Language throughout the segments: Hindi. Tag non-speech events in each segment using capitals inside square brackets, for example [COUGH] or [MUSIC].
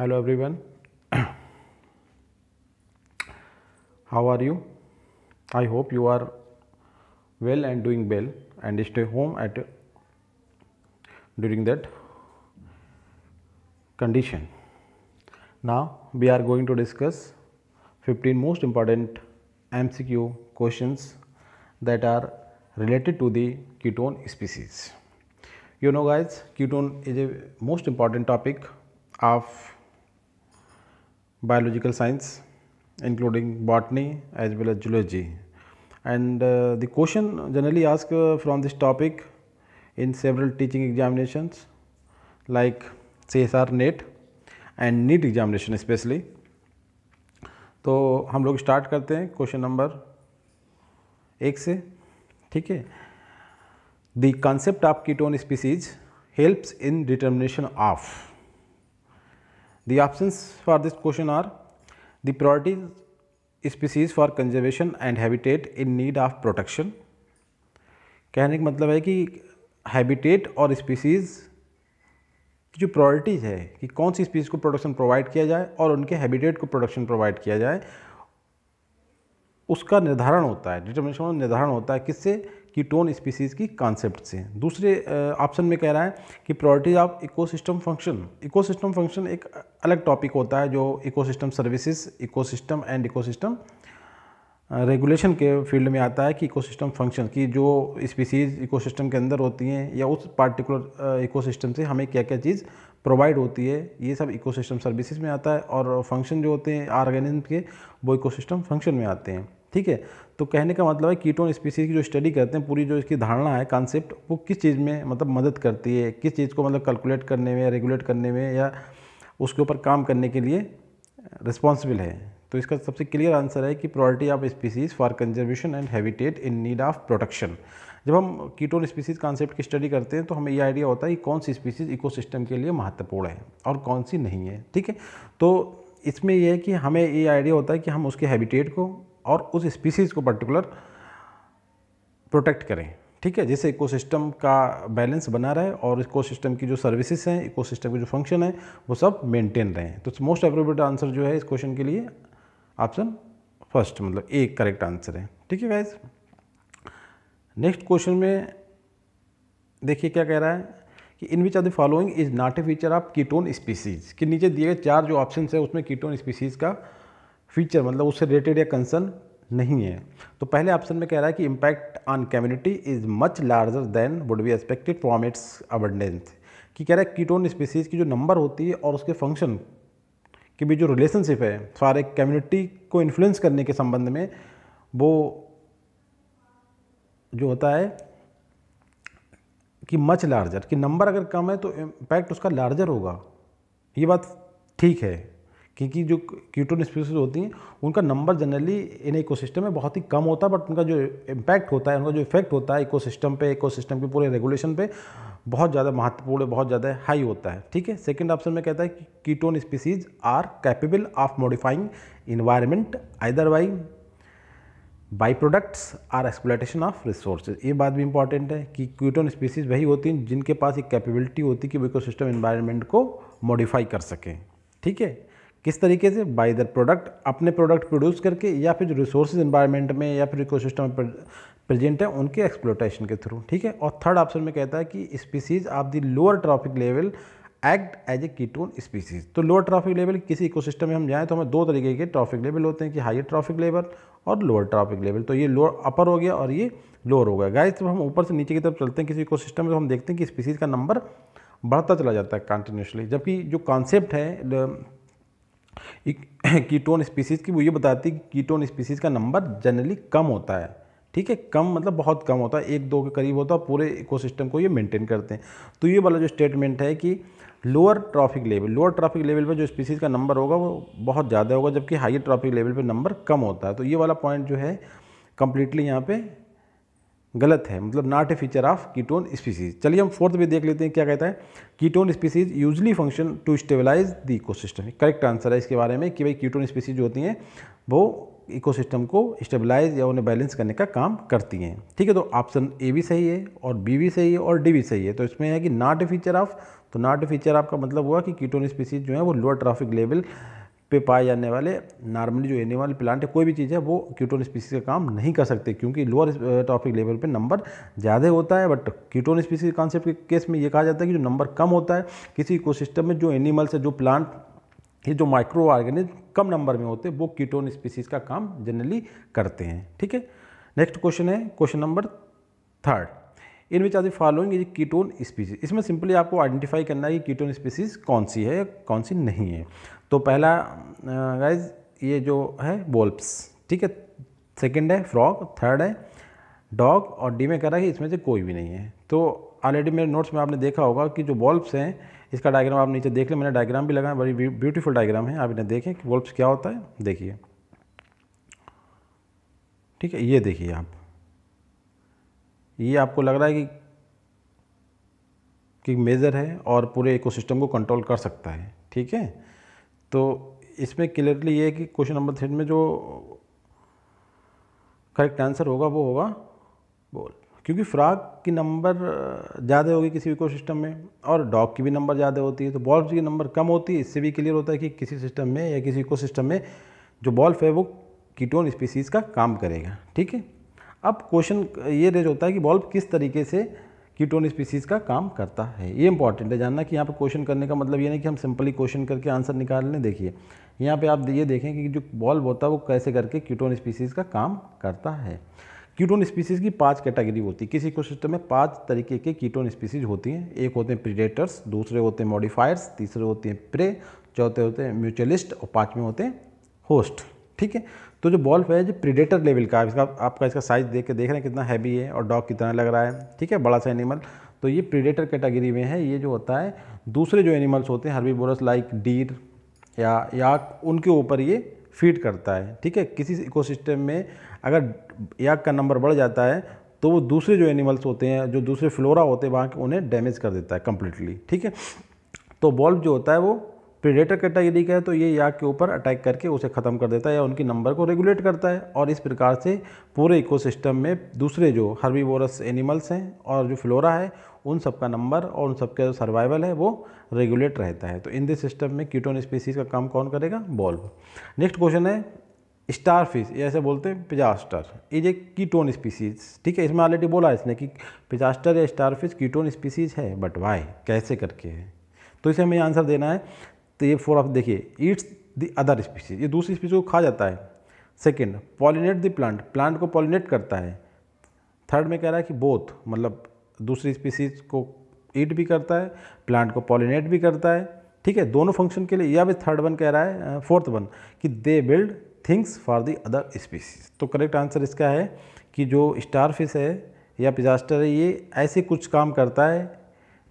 hello everyone [CLEARS THROAT] how are you i hope you are well and doing well and stay home at during that condition now we are going to discuss 15 most important mcq questions that are related to the ketone species you know guys ketone is a most important topic of biological science including botany as well as zoology and uh, the question generally asked uh, from this topic in several teaching examinations like CSR NET and NEET examination especially तो हम लोग स्टार्ट करते हैं क्वेश्चन नंबर एक से ठीक है the concept of keystone species helps in determination of The options for this question are the priority species for conservation and habitat in need of protection. कहने का मतलब है कि हैबिटेट और स्पीसीज़ की जो प्रायोरिटीज़ है कि कौन सी स्पीसीज़ को प्रोडक्शन प्रोवाइड किया जाए और उनके हैबिटेट को प्रोडक्शन प्रोवाइड किया जाए उसका निर्धारण होता है डिटर्मिनेशन निर्धारण होता है किससे कीटोन स्पीसीज़ की कॉन्सेप्ट से दूसरे ऑप्शन में कह रहा है कि priorities of ecosystem function ecosystem function एक अलग टॉपिक होता है जो ecosystem services ecosystem and ecosystem regulation के फील्ड में आता है कि इकोसिस्टम फंक्शन की जो स्पीसीज़ इकोसिस्टम के अंदर होती हैं या उस पार्टिकुलर इकोसिस्टम से हमें क्या क्या चीज़ प्रोवाइड होती है ये सब इकोसिस्टम सर्विसेज में आता है और फंक्शन जो होते हैं ऑर्गेनिज्म के वो इकोसिस्टम फंक्शन में आते हैं ठीक है तो कहने का मतलब है कीटोन स्पीसीज की जो स्टडी करते हैं पूरी जो इसकी धारणा है कॉन्सेप्ट वो किस चीज़ में मतलब मदद करती है किस चीज़ को मतलब कैलकुलेट करने में रेगुलेट करने में या उसके ऊपर काम करने के लिए रिस्पॉन्सिबल है तो इसका सबसे क्लियर आंसर है कि priority of species for conservation and habitat in need of protection जब हम कीटोन स्पीसीज कॉन्सेप्ट की स्टडी करते हैं तो हमें ये आइडिया होता है कि कौन सी स्पीसीज इकोसिस्टम के लिए महत्वपूर्ण है और कौन सी नहीं है ठीक है तो इसमें यह है कि हमें ये आइडिया होता है कि हम उसके हैबिटेट को और उस स्पीसीज़ को पर्टिकुलर प्रोटेक्ट करें ठीक है जिससे इकोसिस्टम का बैलेंस बना रहे और इकोसिस्टम की जो सर्विसेज हैं इकोसिस्टम के जो फंक्शन है वो सब मेंटेन रहें तो मोस्ट अप्रोप्रिएट आंसर जो है इस क्वेश्चन के लिए ऑप्शन फर्स्ट मतलब ए करेक्ट आंसर है ठीक है गाइज नेक्स्ट क्वेश्चन में देखिए क्या कह रहा है कि in which are the following is not a feature of keystone species के नीचे दिए गए चार जो ऑप्शन है उसमें कीटोन स्पीसीज का फीचर मतलब उससे रिलेटेड या कंसर्न नहीं है तो पहले ऑप्शन में कह रहा है कि impact on community is much larger than would be expected from its abundance कि कह रहा है कीटोन स्पीसीज़ की जो नंबर होती है और उसके फंक्शन के भी जो रिलेशनशिप है सारे कम्युनिटी को इन्फ्लुएंस करने के संबंध में वो जो होता है कि मच लार्जर कि नंबर अगर कम है तो इम्पैक्ट उसका लार्जर होगा ये बात ठीक है क्योंकि जो कीटोन स्पीसीज होती हैं उनका नंबर जनरली इन इकोसिस्टम में बहुत ही कम होता है बट उनका जो इम्पैक्ट होता है उनका जो इफेक्ट होता है इकोसिस्टम पे सिस्टम के पूरे रेगुलेशन पे बहुत ज़्यादा महत्वपूर्ण बहुत ज़्यादा हाई होता है ठीक है सेकेंड ऑप्शन में कहता है कि keystone species are capable of modifying environment either by products or exploitation of resources ये बात भी इंपॉर्टेंट है कि क्यूटोन स्पीसीज वही होती हैं जिनके पास एक कैपेबिलिटी होती है कि वो इकोसिस्टम इन्वायरमेंट को मॉडिफाई कर सकें ठीक है किस तरीके से बाई दर प्रोडक्ट अपने प्रोडक्ट प्रोड्यूस करके या फिर जो रिसोर्स इन्वायरमेंट में या फिर इकोसिस्टम में प्रेजेंट है उनके एक्सप्लोटेशन के थ्रू ठीक है और थर्ड ऑप्शन में कहता है कि species of the lower trophic level act as a keystone species तो लोअर ट्रॉफिक लेवल किसी इकोसिस्टम में हम जाएँ तो हमें दो तरीके के ट्रॉफिक लेवल होते हैं कि हाइयर ट्रॉफिक लेवल और लोअर ट्रॉफिक लेवल तो ये लोअर अपर हो गया और ये लोअर हो गया गाइस जब हम ऊपर से नीचे की तरफ चलते हैं किसी इकोसिस्टम में तो हम देखते हैं कि स्पीसीज का नंबर बढ़ता चला जाता है कंटिन्यूसली जबकि जो कॉन्सेप्ट है कीटोन स्पीसीज़ [CLEARS THROAT] की वो ये बताती है कि कीटोन स्पीसीज़ का नंबर जनरली कम होता है ठीक है कम मतलब बहुत कम होता है एक दो के करीब होता है पूरे इकोसिस्टम को ये मेंटेन करते हैं तो ये वाला जो स्टेटमेंट है कि lower trophic level lower trophic level पर जो स्पीसीज़ का नंबर होगा वो बहुत ज़्यादा होगा जबकि हायर ट्रॉफिक लेवल पर नंबर कम होता है तो ये वाला पॉइंट जो है कम्प्लीटली यहाँ पे गलत है मतलब not a feature of keystone species चलिए हम फोर्थ भी देख लेते हैं क्या कहता है keystone species usually function to stabilise the ecosystem correct answer है इसके बारे में कि भाई कीटोन स्पीसीज जो होती हैं वो इकोसिस्टम को स्टेबलाइज या उन्हें बैलेंस करने का काम करती हैं ठीक है तो ऑप्शन ए भी सही है और बी भी सही है और डी भी सही है तो इसमें है कि नॉट ए फीचर ऑफ तो नॉट ए फीचर आपका मतलब हुआ कि कीटोन स्पीसीज जो है वो लोअर ट्रॉफिक लेवल पे पाए जाने वाले नॉर्मली जो एनिमल प्लांट है कोई भी चीज़ है वो कीटोन स्पीसीज का काम नहीं कर सकते क्योंकि लोअर टॉपिक लेवल पे नंबर ज़्यादा होता है बट कीटोन स्पीसीज कॉन्सेप्ट के केस में ये कहा जाता है कि जो नंबर कम होता है किसी इको में जो एनिमल्स है जो प्लांट ये जो माइक्रो ऑर्गेनिज कम नंबर में होते हैं वो कीटोन स्पीसीज का काम जनरली करते हैं ठीक है नेक्स्ट क्वेश्चन है question number third in which are the following is keystone species इसमें सिंपली आपको आइडेंटिफाई करना है कि कीटोन स्पीसीज कौन सी है कौन सी नहीं है तो पहला गाइज ये जो है बोल्ब्स ठीक है सेकेंड है फ्रॉग थर्ड है डॉग और डी में कह रहा है इसमें से कोई भी नहीं है तो ऑलरेडी मेरे नोट्स में आपने देखा होगा कि जो वॉल्प्स हैं इसका डायग्राम आप नीचे देख लें मैंने डायग्राम भी लगाया बड़ी ब्यूटीफुल डायग्राम है आप इन्हें देखें कि वॉल्प्स क्या होता है देखिए ठीक है ये देखिए आप ये आपको लग रहा है कि कि मेज़र है और पूरे इकोसिस्टम को कंट्रोल कर सकता है ठीक है तो इसमें क्लियरली ये है कि क्वेश्चन नंबर थ्री में जो करेक्ट आंसर होगा वो होगा बोल क्योंकि फ्रॉग की नंबर ज़्यादा होगी किसी इकोसिस्टम में और डॉग की भी नंबर ज़्यादा होती है तो बॉल्ब की नंबर कम होती है इससे भी क्लियर होता है कि किसी सिस्टम में या किसी सिस्टम में जो बॉल्ब है वो कीटोन स्पीसीज़ का काम करेगा ठीक है अब क्वेश्चन ये रेज होता है कि बॉल्ब किस तरीके से कीटोन स्पीसीज का काम करता है ये इंपॉर्टेंट है जानना कि यहाँ पर क्वेश्चन करने का मतलब ये नहीं कि हम सिंपली क्वेश्चन करके आंसर निकाल लें देखिए यहाँ पे आप ये देखें कि जो बॉल्ब होता है वो कैसे करके कीटोन स्पीसीज का काम करता है कीटोन स्पीसीज़ की पांच कैटेगरी होती है किसी इकोसिस्टम में पांच तरीके के कीटोन स्पीसीज होती हैं एक होते हैं प्रीडेटर्स दूसरे होते हैं मॉडिफायर्स तीसरे होते हैं प्रे चौथे होते हैं म्यूचुअलिस्ट और पाँचवें होते हैं होस्ट ठीक है तो जो बॉल है जो प्रीडेटर लेवल का इसका आपका इसका साइज़ देख के देख रहे हैं कितना हैवी है और डॉग कितना लग रहा है ठीक है बड़ा सा एनिमल तो ये प्रीडेटर कैटेगरी में है ये जो होता है दूसरे जो एनिमल्स होते हैं हरबी बोरस लाइक डीर या याक उनके ऊपर ये फीड करता है ठीक है किसी इकोसिस्टम में अगर याक का नंबर बढ़ जाता है तो वो दूसरे जो एनिमल्स होते हैं जो दूसरे फ्लोरा होते हैं वहाँ के उन्हें डैमेज कर देता है कम्प्लीटली ठीक है तो बॉल्ब जो होता है वो प्रिडेटर कैटेगरी का है तो ये याक के ऊपर अटैक करके उसे ख़त्म कर देता है या उनकी नंबर को रेगुलेट करता है और इस प्रकार से पूरे इकोसिस्टम में दूसरे जो हर्बीवोरस एनिमल्स हैं और जो फ्लोरा है उन सब का नंबर और उन सब का जो सर्वाइवल है वो रेगुलेट रहता है तो इन दिस सिस्टम में कीटोन स्पीसीज का काम कौन करेगा बॉल्व नेक्स्ट क्वेश्चन है स्टार फिश ऐसे बोलते हैं Pisaster is a keystone species ठीक है इसमें ऑलरेडी बोला इसने कि पिजास्टर या स्टार फिश कीटोन स्पीसीज है बट वाई कैसे करके है तो इसे हमें आंसर देना है तो ये फोर आप देखिए ईट्स द अदर स्पीसीज ये दूसरी स्पीसी को खा जाता है second pollinate the plant plant को पॉलिनेट करता है थर्ड में कह रहा है कि बोथ मतलब दूसरी स्पीसीज को ईट भी करता है प्लांट को पॉलिनेट भी करता है ठीक है दोनों फंक्शन के लिए या भी थर्ड वन कह रहा है फोर्थ वन कि they build things for the other species तो करेक्ट आंसर इसका है कि जो स्टार फिश है या पिजास्टर है ये ऐसे कुछ काम करता है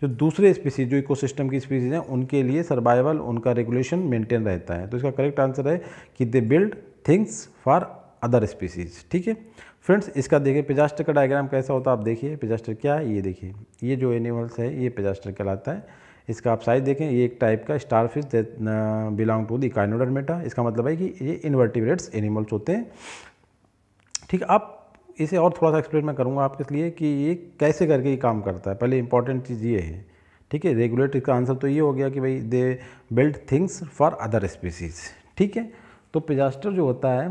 जो दूसरे स्पीसीज जो इकोसिस्टम की स्पीसीज हैं उनके लिए सर्वाइवल उनका रेगुलेशन मेंटेन रहता है तो इसका करेक्ट आंसर है कि they build things for other species ठीक है फ्रेंड्स इसका देखिए पिजास्टर का डायग्राम कैसा होता है आप देखिए पिजास्टर क्या है ये देखिए ये जो एनिमल्स है ये पिजास्टर कहलाता है इसका आप साइज देखें ये एक टाइप का starfish belong to the meta इसका मतलब है कि ये इन्वर्टिब्रेट्स एनिमल्स होते हैं ठीक आप इसे और थोड़ा सा एक्सप्लेन मैं करूँगा आपके लिए कि ये कैसे करके ये काम करता है पहले इंपॉर्टेंट चीज़ ये है ठीक है रेगुलेट इसका आंसर तो ये हो गया कि भाई they build things for other species ठीक है तो पिजास्टर जो होता है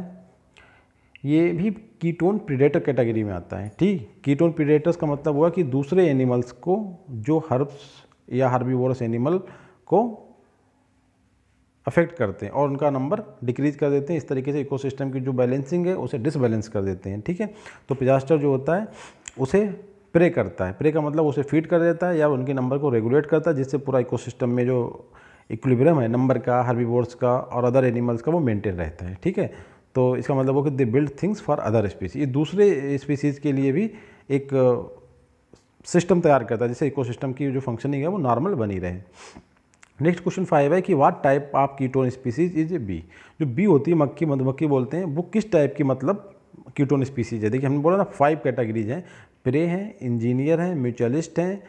ये भी कीटोन प्रीडेटर कैटेगरी में आता है ठीक कीटोन प्रीडेटर्स का मतलब हुआ कि दूसरे एनिमल्स को जो हर्ब्स या हर्बीवोरस एनिमल को अफेक्ट करते हैं और उनका नंबर डिक्रीज कर देते हैं इस तरीके से इकोसिस्टम की जो बैलेंसिंग है उसे डिसबैलेंस कर देते हैं ठीक है तो पिजास्टर जो होता है उसे प्रे करता है प्रे का मतलब उसे फीड कर देता है या उनके नंबर को रेगुलेट करता है जिससे पूरा इकोसिस्टम में जो इक्विलिब्रियम है नंबर का हर्बीवोर्स का और अदर एनिमल्स का वो मेंटेन रहता है ठीक है तो इसका मतलब वो कि they build things for other species ये दूसरे स्पीसीज़ के लिए भी एक सिस्टम uh, तैयार करता है जिससे इकोसिस्टम की जो फंक्शनिंग है वो नॉर्मल बनी रहे नेक्स्ट क्वेश्चन फाइव है कि what type of keystone species is bee जो बी होती है मक्खी मधुमक्खी बोलते हैं वो किस टाइप की मतलब कीटोन स्पीसीज है देखिए हमने बोला ना फाइव कैटेगरीज हैं प्रे हैं इंजीनियर हैं म्यूचुअलिस्ट हैं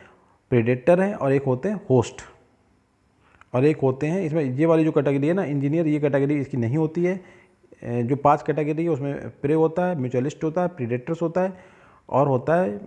प्रेडेटर हैं और एक होते हैं होस्ट और एक होते हैं इसमें ये वाली जो कैटेगरी है ना इंजीनियर ये कैटेगरी इसकी नहीं होती है जो पांच कैटेगरी है उसमें प्रे होता है म्यूचुअलिस्ट होता है प्रीडेटर्स होता है और होता है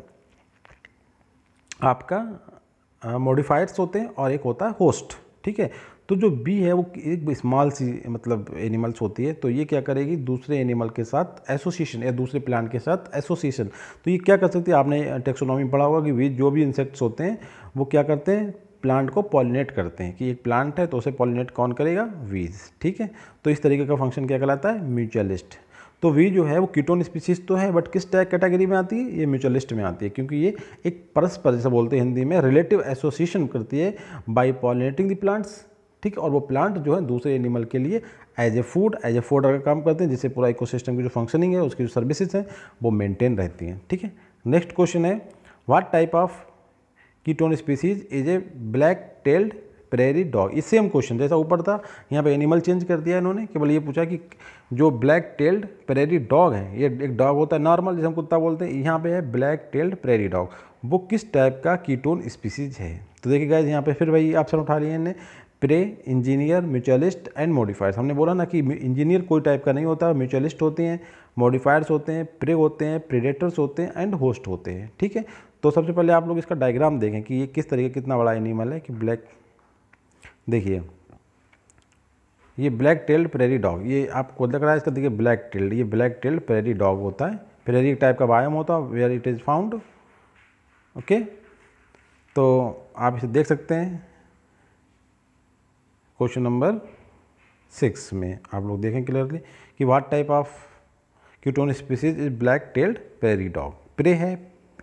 आपका मॉडिफाइड्स होते हैं और एक होता है होस्ट ठीक है तो जो बी है वो एक स्मॉल सी मतलब एनिमल्स होती है तो ये क्या करेगी दूसरे एनिमल के साथ एसोसिएशन या दूसरे प्लांट के साथ एसोसिएशन तो ये क्या कर सकती है आपने टेक्सोनॉमी पढ़ा होगा कि वे जो भी इंसेक्ट्स होते हैं वो क्या करते हैं प्लांट को पॉलिनेट करते हैं कि एक प्लांट है तो उसे पॉलिनेट कौन करेगा वीज ठीक है तो इस तरीके का फंक्शन क्या कहलाता है म्यूचुअलिस्ट तो वी जो है वो कीटोन स्पीसीज तो है बट किस टैग कैटेगरी में आती है ये म्यूचुअलिस्ट में आती है क्योंकि ये एक परस्पर जैसे बोलते हैं हिंदी में रिलेटिव एसोसिएशन करती है बाई पॉलिनेटिंग द प्लांट्स ठीक और वो प्लांट जो है दूसरे एनिमल के लिए as a food as a food अगर काम करते हैं जिससे पूरा इकोसिस्टम की जो फंक्शनिंग है उसकी जो सर्विसेज हैं वो मेंटेन रहती हैं ठीक है नेक्स्ट क्वेश्चन है what type of keystone species is a black tailed prairie dog ये सेम क्वेश्चन जैसा ऊपर था यहाँ पे एनिमल चेंज कर दिया इन्होंने केवल ये पूछा कि जो ब्लैक टेल्ड प्रेरी डॉग है ये एक डॉग होता है नॉर्मल जैसे हम कुत्ता बोलते हैं यहाँ पे है ब्लैक टेल्ड प्रेरी डॉग वो किस टाइप का कीटोन स्पीसीज है तो देखिए गाइज यहाँ पे फिर वही ऑप्शन उठा लिए इन्हें prey engineer mutualist and modifiers हमने बोला ना कि इंजीनियर कोई टाइप का नहीं होता म्यूचुअलिस्ट होते हैं मॉडिफायर्स होते हैं प्रे होते हैं प्रेडेटर्स होते हैं एंड होस्ट होते हैं ठीक है तो सबसे पहले आप लोग इसका डायग्राम देखें कि ये किस तरीके कितना बड़ा एनिमल है कि ब्लैक देखिए ये ब्लैक टेल्ड प्रेरी डॉग ये आपको लग रहा है इसका देखिए ब्लैक टेल्ड ये ब्लैक टेल्ड प्रेरी डॉग होता है प्रेरी टाइप का वायम होता है where it is found okay तो आप इसे देख सकते हैं क्वेश्चन नंबर सिक्स में आप लोग देखें क्लियरली कि what type of keystone species is black tailed prairie dog prey है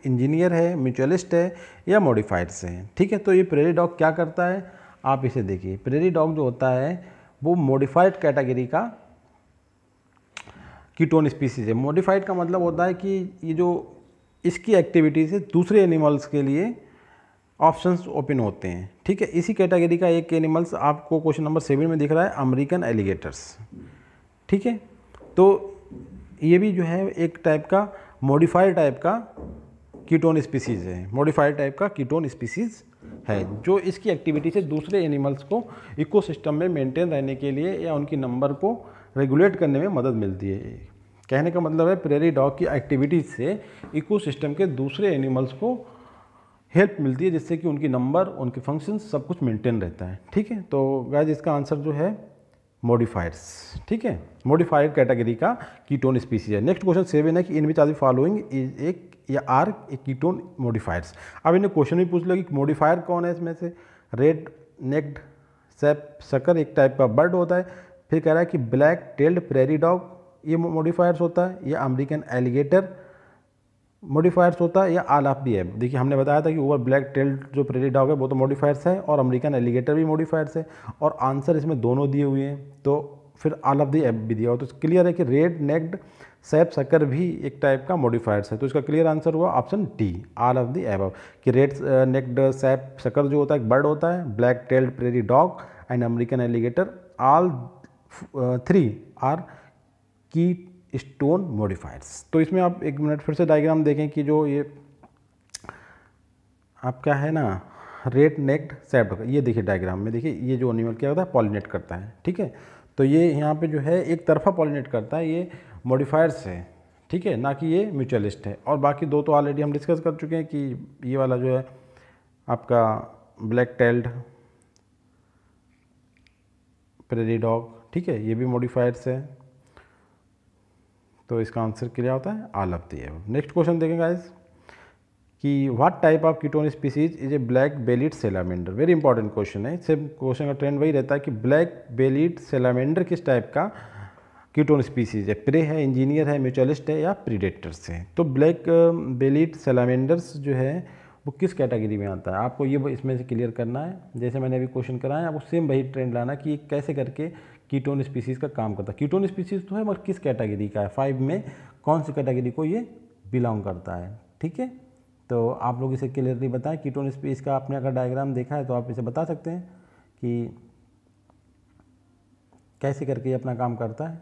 इंजीनियर है म्यूचुअलिस्ट है या मॉडिफाइड से है ठीक है तो ये प्रेरी डॉग क्या करता है आप इसे देखिए प्रेरी डॉग जो होता है वो मॉडिफाइड कैटेगरी का कीटोन स्पीसीज है मॉडिफाइड का मतलब होता है कि ये जो इसकी एक्टिविटीज़ है दूसरे एनिमल्स के लिए ऑप्शंस ओपन होते हैं ठीक है इसी कैटेगरी का एक एनिमल्स आपको क्वेश्चन नंबर सेवन में दिख रहा है अमेरिकन एलिगेटर्स ठीक है तो ये भी जो है एक टाइप का मॉडिफाइड टाइप का कीटोन स्पीसीज़ है मॉडिफाइड टाइप का कीटोन स्पीसीज़ है जो इसकी एक्टिविटी से दूसरे एनिमल्स को इकोसिस्टम में मेंटेन रहने के लिए या उनकी नंबर को रेगुलेट करने में मदद मिलती है कहने का मतलब है प्रेरी डॉग की एक्टिविटीज़ से इकोसिस्टम के दूसरे एनिमल्स को हेल्प मिलती है जिससे कि उनकी नंबर उनके फंक्शन सब कुछ मेंटेन रहता है ठीक है तो गैज इसका आंसर जो है मोडिफायर्स ठीक है मोडिफाइड कैटेगरी का कीटोन स्पीसीज है नेक्स्ट क्वेश्चन सेवन है कि in which are following is एक या आर एक कीटोन मोडिफायर्स अब इन्हें क्वेश्चन भी पूछ लो कि मोडिफायर कौन है इसमें से रेड नेक्ड सेप सकर एक टाइप का बर्ड होता है फिर कह रहा है कि ब्लैक टेल्ड प्रेरी डॉग ये मोडिफायर्स होता है या अमेरिकन एलिगेटर मॉडिफायर्स होता है या आलाफ भी है देखिए हमने बताया था कि ओवर ब्लैक टेल्ड जो प्रेरी डॉग है वो तो मॉडिफायर्स है और अमेरिकन एलिगेटर भी मॉडिफायर्स है और आंसर इसमें दोनों दिए हुए हैं तो फिर आल ऑफ दी एप भी दिया हो तो क्लियर है कि रेड नेक्ड सैप सकर भी एक टाइप का मॉडिफायर्स है तो इसका क्लियर आंसर तो हुआ option D all of the above कि रेड नेक्ड सैप सकर जो होता है एक बर्ड होता है black tailed prairie dog and American alligator all three are keystone modifiers तो इसमें आप एक मिनट फिर से डायग्राम देखें कि जो ये आपका है ना रेड नेक्ड सैप्ड ये देखिए डायग्राम में देखिए ये जो एनिमल क्या होता है पॉलिनेट करता है ठीक है तो ये यहाँ पे जो है एक तरफा पॉलिनेट करता है ये मॉडिफायर्स है ठीक है ना कि ये म्यूचुअलिस्ट है और बाकी दो तो ऑलरेडी हम डिस्कस कर चुके हैं कि ये वाला जो है आपका ब्लैक टेल्ड प्रेरी डॉग ठीक है ये भी मॉडिफायर्स है तो इसका आंसर क्या होता है all of the next question देखेंगे गाइज कि what type of keystone species is a black bellied salamander very important question है इससे क्वेश्चन का ट्रेंड वही रहता है कि ब्लैक बेलिड सेलामेंडर किस टाइप का कीटोन स्पीसीज है प्रे है इंजीनियर है म्यूचुअलिस्ट है या प्रीडेटर्स है तो ब्लैक बेलिड सेलामेंडर्स जो है वो किस कैटेगरी में आता है आपको ये इसमें से क्लियर करना है जैसे मैंने अभी क्वेश्चन कराया आपको सेम वही ट्रेंड लाना कि कैसे करके कीटोन स्पीसीज़ का काम करता है कीटोन स्पीसीज़ तो है मगर किस कैटेगरी का है फाइव में कौन सी कैटेगरी को ये बिलोंग करता है ठीक है तो आप लोग इसे क्लियरली बताएं कीटोन स्पीसीज़ का आपने अगर डायग्राम देखा है तो आप इसे बता सकते हैं कि कैसे करके ये अपना काम करता है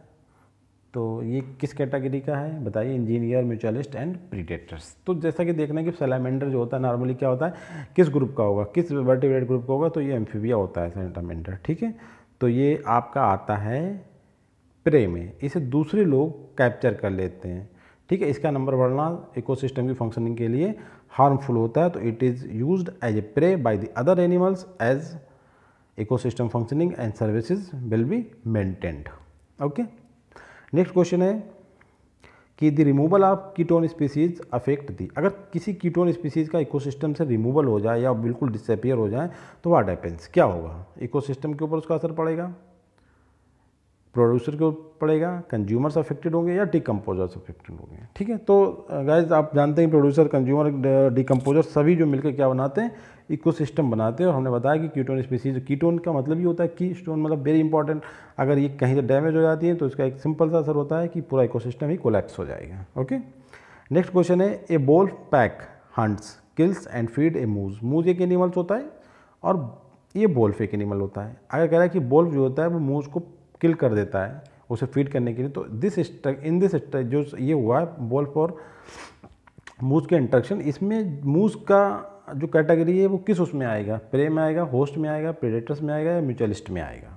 तो ये किस कैटेगरी का है बताइए इंजीनियर म्यूचुअलिस्ट एंड प्रीडेटर्स तो जैसा कि देखना है कि सेलामेंडर जो होता है नॉर्मली क्या होता है किस ग्रुप का होगा किस वर्टिब्रेट ग्रुप का होगा तो ये एम्फीबिया होता है सेलामेंडर ठीक है तो ये आपका आता है प्रे में इसे दूसरे लोग कैप्चर कर लेते हैं ठीक है इसका नंबर बढ़ना इको की फंक्शनिंग के लिए हार्मफुल होता है तो it is use as a prey by the other animals as system functioning and services will be maintained okay next question है कि the removal of keystone species affect the अगर किसी कीटोन स्पीसीज का इकोसिस्टम से रिमूवल हो जाए या बिल्कुल डिसअपियर हो जाए तो वाट हैपेंस क्या होगा इकोसिस्टम के ऊपर उसका असर पड़ेगा प्रोड्यूसर के ऊपर पड़ेगा कंज्यूमर्स अफेक्टेड होंगे या डिकम्पोजर्स अफेक्टेड होंगे ठीक है तो गाइज uh, आप जानते हैं प्रोड्यूसर कंज्यूमर डिकम्पोजर सभी जो मिलकर क्या बनाते हैं इको सिस्टम बनाते हैं और हमने बताया कि कीटोन स्पीसीज कीटोन का मतलब ये होता है की स्टोन मतलब वेरी इंपॉर्टेंट अगर ये कहीं से डैमेज हो जाती है तो इसका एक सिंपल सा असर होता है कि पूरा इको ही कोलेप्स हो जाएगा ओके नेक्स्ट क्वेश्चन है ए बोल pack hunts kills and feed a moose moose एक एनिमल्स होता है और ये बोल्फ एक एनिमल होता है अगर कह रहा है कि बोल्फ जो होता है वो मूज को किल कर देता है उसे फीड करने के लिए तो दिस इन दिस जो ये हुआ है बॉल फॉर मूज के इंट्रक्शन इसमें मूज का जो कैटेगरी है वो किस उसमें आएगा प्रे में आएगा होस्ट में आएगा प्रेडेटर्स में आएगा या म्यूचुअलिस्ट में आएगा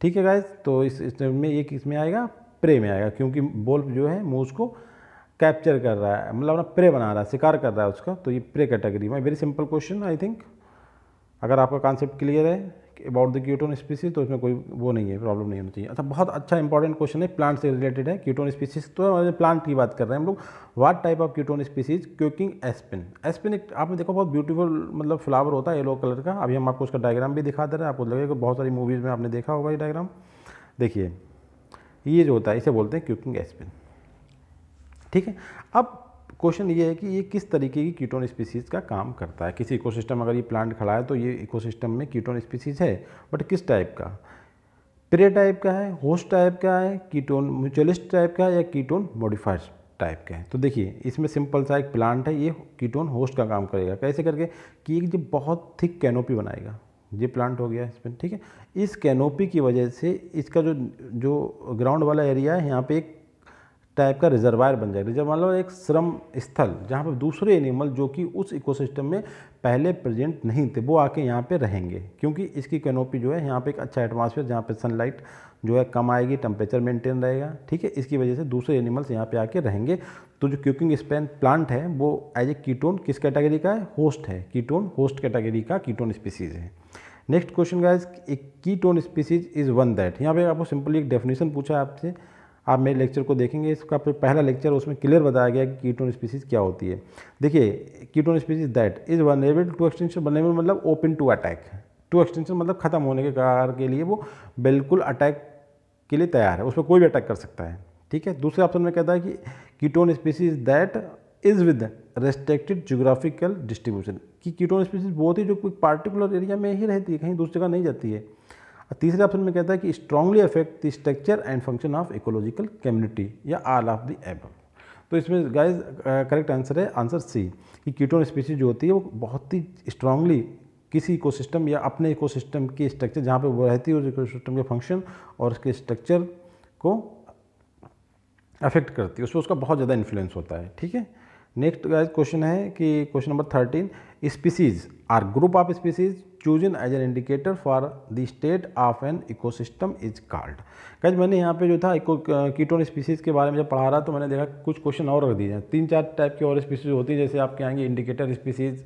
ठीक है गाइज तो इस में ये किस में आएगा प्रे में आएगा क्योंकि बॉल जो है मूज को कैप्चर कर रहा है मतलब अपना प्रे बना रहा है शिकार कर रहा है उसका तो ये प्रे कैटेगरी में very simple question I think अगर आपका कॉन्सेप्ट क्लियर है अबाउट द क्यूटोन स्पीसीज तो इसमें कोई वो नहीं है प्रॉब्लम नहीं होनी चाहिए अच्छा बहुत अच्छा इंपॉर्टेंट क्वेश्चन है प्लांट से रिलेटेड है क्यूटोन स्पीसीज तो हमारे प्लांट की बात कर रहे हैं हम लोग what type of keystone species quaking aspen aspen एक आपने देखो बहुत ब्यूटीफुल मतलब फ्लावर होता है येलो कलर का अभी हम आपको उसका डायग्राम भी दिखा दे रहे हैं आपको लगेगा बहुत सारी मूवीज़ में आपने देखा होगा ये डायग्राम देखिए ये जो होता है इसे बोलते हैं क्यूकिंग एस्पिन ठीक है अब क्वेश्चन ये है कि ये किस तरीके की कीटोन स्पीसीज़ का काम करता है किसी इकोसिस्टम अगर ये प्लांट खड़ा है तो ये इकोसिस्टम में कीटोन स्पीसीज़ है बट किस टाइप का प्रे टाइप का है होस्ट टाइप का है कीटोन म्यूचुअलिस्ट टाइप का है या कीटोन मॉडिफाइड टाइप का है तो देखिए इसमें सिंपल सा एक प्लांट है ये कीटोन होस्ट का काम करेगा कैसे करके कि एक जो बहुत थिक कैनोपी बनाएगा ये प्लांट हो गया इसमें ठीक है इस कैनोपी की वजह से इसका जो जो ग्राउंड वाला एरिया है यहाँ पे एक टाइप का रिजर्वायर बन जाएगा मान मतलब एक श्रम स्थल जहाँ पर दूसरे एनिमल जो कि उस इकोसिस्टम में पहले प्रेजेंट नहीं थे वो आके यहाँ पे रहेंगे क्योंकि इसकी कैनोपी जो है यहाँ पे एक अच्छा एटमॉस्फेयर जहाँ पे सनलाइट जो है कम आएगी टेम्परेचर मेंटेन रहेगा ठीक है इसकी वजह से दूसरे एनिमल्स यहाँ पे आके रहेंगे तो जो क्यूकिंग स्पेन प्लांट है वो एज ए कीटोन किस कैटेगरी का है होस्ट है कीटोन होस्ट कैटेगरी का कीटोन स्पीसीज है नेक्स्ट क्वेश्चन का keystone species is one that यहाँ पे आपको सिंपली एक डेफिनेशन पूछा है आपसे आप मेरे लेक्चर को देखेंगे इसका पहला लेक्चर उसमें क्लियर बताया गया कि कीटोन स्पीसीज क्या होती है देखिए keystone species that is vulnerable to extinction vulnerable मतलब open to attack to extinction मतलब ख़त्म होने के कार के लिए वो बिल्कुल अटैक के लिए तैयार है उस पर कोई भी अटैक कर सकता है ठीक है दूसरे ऑप्शन में कहता है कि keystone species that is with restricted geographical distribution कि कीटोन स्पीसीज बहुत ही जो कोई पार्टिकुलर एरिया में ही रहती है कहीं दूसरी जगह नहीं जाती है और तीसरे ऑप्शन में कहता है कि strongly affect the structure and function of ecological community या आल ऑफ द एबल तो इसमें गाइज करेक्ट आंसर है आंसर सी कि कीटोन स्पीसीज जो होती है वो बहुत ही स्ट्रांगली किसी इकोसिस्टम या अपने इकोसिस्टम की स्ट्रक्चर जहाँ पे वो रहती है उस इकोसिस्टम के फंक्शन और उसके स्ट्रक्चर को अफेक्ट करती है उसमें उसका बहुत ज़्यादा इन्फ्लुएंस होता है ठीक है नेक्स्ट गाइस क्वेश्चन है कि question number thirteen species or group of species chosen as an indicator for the state of an ecosystem is called guys मैंने यहाँ पे जो था इको कीटोन स्पीसीज़ के बारे में जब पढ़ा रहा तो मैंने देखा कुछ क्वेश्चन और रख दिए हैं तीन चार टाइप की और स्पीसीज होती है जैसे आपके आएंगे indicator species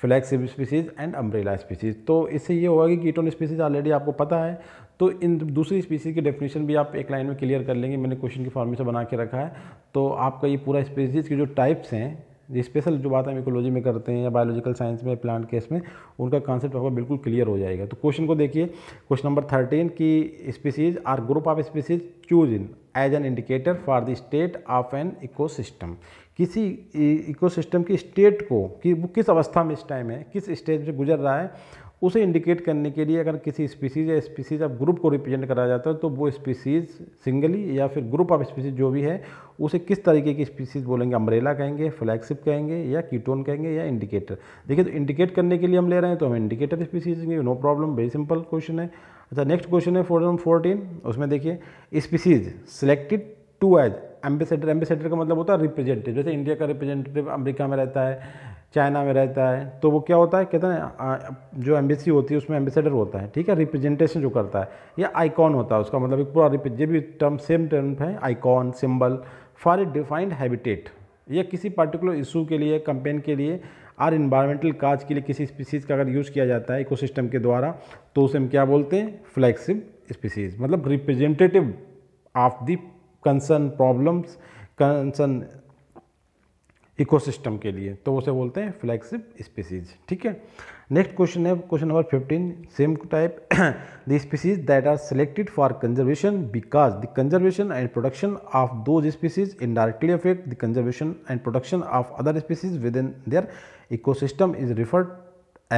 flagship species and umbrella species तो इससे ये होगा कि कीटोन स्पीसीज ऑलरेडी आपको पता है तो इन दूसरी स्पीसीज की डेफिनेशन भी आप एक लाइन में क्लियर कर लेंगे मैंने क्वेश्चन की फॉर्म से बना के रखा है तो आपका ये पूरा स्पीसीज की जो टाइप्स हैं स्पेशल जो बात हम इकोलॉजी में करते हैं या बायोलॉजिकल साइंस में प्लांट केस में उनका कॉन्सेप्ट आपका बिल्कुल क्लियर हो जाएगा तो क्वेश्चन को देखिए क्वेश्चन नंबर थर्टीन की species or group of species chosen as an indicator for the state of an ecosystem किसी इकोसिस्टम की स्टेट को कि वो किस अवस्था में इस टाइम है किस स्टेज में गुजर रहा है उसे इंडिकेट करने के लिए अगर किसी स्पीसीज़ या स्पीसीज़ आप ग्रुप को रिप्रेजेंट करा जाता है तो वो स्पीसीज़ सिंगली या फिर ग्रुप ऑफ स्पीसीज़ जो भी है उसे किस तरीके की स्पीसीज़ बोलेंगे अम्ब्रेला कहेंगे फ्लैगशिप कहेंगे या कीटोन कहेंगे या इंडिकेटर देखिए तो इंडिकेट करने के लिए हम ले रहे हैं तो हम इंडिकेटर स्पीसीज़ देंगे no problem very simple question है अच्छा नेक्स्ट क्वेश्चन है फोर फोर्टीन उसमें देखिए species selected to as ambassador ambassador का मतलब होता है रिप्रेजेंटेटिव जैसे इंडिया का रिप्रेजेंटेटिव अमेरिका में रहता है चाइना में रहता है तो वो क्या होता है कहते हैं जो एम्बेसी होती है उसमें एम्बेसडर होता है ठीक है रिप्रेजेंटेशन जो करता है या आइकॉन होता है उसका मतलब एक पूरा ये भी टर्म सेम टर्म है icon symbol for a defined habitat या किसी पर्टिकुलर इशू के लिए कंपेन के लिए आर इन्वायरमेंटल काज के लिए किसी स्पीसीज़ का अगर यूज़ किया जाता है इकोसिस्टम के द्वारा तो उसे हम क्या बोलते हैं फ्लैगशिप स्पीसीज़ मतलब representative of the concern problems concern ecosystem के लिए तो उसे बोलते हैं फ्लैगशिप स्पीसीज ठीक है नेक्स्ट क्वेश्चन है question number 15 same type the species that are selected for conservation because the conservation and production of those species indirectly affect the conservation and production of other species within their ecosystem is referred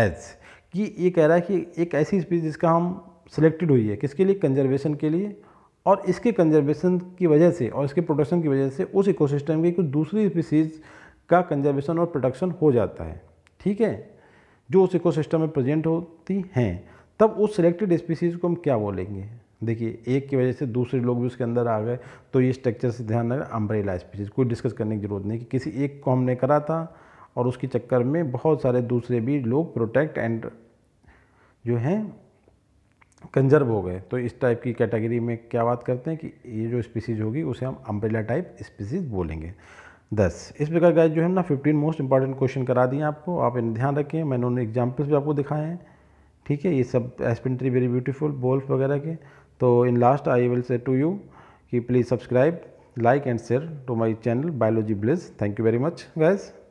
as कि ये कह रहा है कि एक ऐसी स्पीसीज जिसका हम सिलेक्टेड हुई है किसके लिए कंजर्वेशन के लिए और इसके कंजर्वेशन की वजह से और इसके प्रोडक्शन की वजह से उस इकोसिस्टम की कुछ दूसरी स्पीसीज़ का कंजर्वेशन और प्रोडक्शन हो जाता है ठीक है जो उस इकोसिस्टम में प्रेजेंट होती हैं तब उस सिलेक्टेड स्पीसीज़ को हम क्या बोलेंगे देखिए एक की वजह से दूसरे लोग भी उसके अंदर आ गए तो ये स्ट्रक्चर से ध्यान रखें अम्ब्रेला स्पीसीज कोई डिस्कस करने की ज़रूरत नहीं कि किसी एक को हमने करा था और उसके चक्कर में बहुत सारे दूसरे भी लोग प्रोटेक्ट एंड जो हैं कंजर्व हो गए तो इस टाइप की कैटेगरी में क्या बात करते हैं कि ये जो स्पीसीज होगी उसे हम अम्ब्रेला टाइप स्पीसीज बोलेंगे दस इस प्रकार गाइज जो है ना फिफ्टीन मोस्ट इंपॉर्टेंट क्वेश्चन करा दिए आपको आप इन ध्यान रखें मैंने उन एग्जाम्पल्स भी आपको दिखाए हैं ठीक है ये सब एस्पेंट्री वेरी ब्यूटीफुल बोल्फ वगैरह के तो in last I will say to you कि please subscribe like and share to my channel biology blitz thank you very much guys